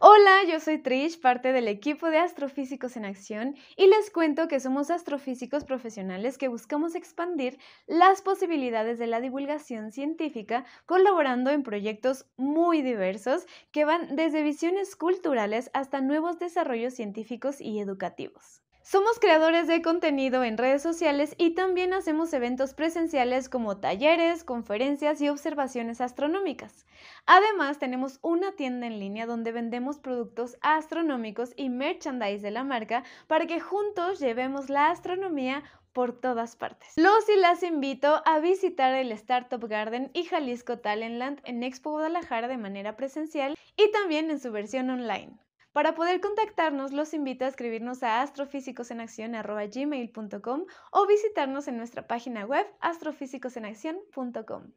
Hola, yo soy Trish, parte del equipo de Astrofísicos en Acción, y les cuento que somos astrofísicos profesionales que buscamos expandir las posibilidades de la divulgación científica colaborando en proyectos muy diversos que van desde visiones culturales hasta nuevos desarrollos científicos y educativos. Somos creadores de contenido en redes sociales y también hacemos eventos presenciales como talleres, conferencias y observaciones astronómicas. Además, tenemos una tienda en línea donde vendemos productos astronómicos y merchandise de la marca para que juntos llevemos la astronomía por todas partes. Los y las invito a visitar el Startup Garden y Jalisco Talentland en Expo Guadalajara de manera presencial y también en su versión online. Para poder contactarnos, los invito a escribirnos a astrofísicosenacción.com o visitarnos en nuestra página web astrofísicosenacción.com.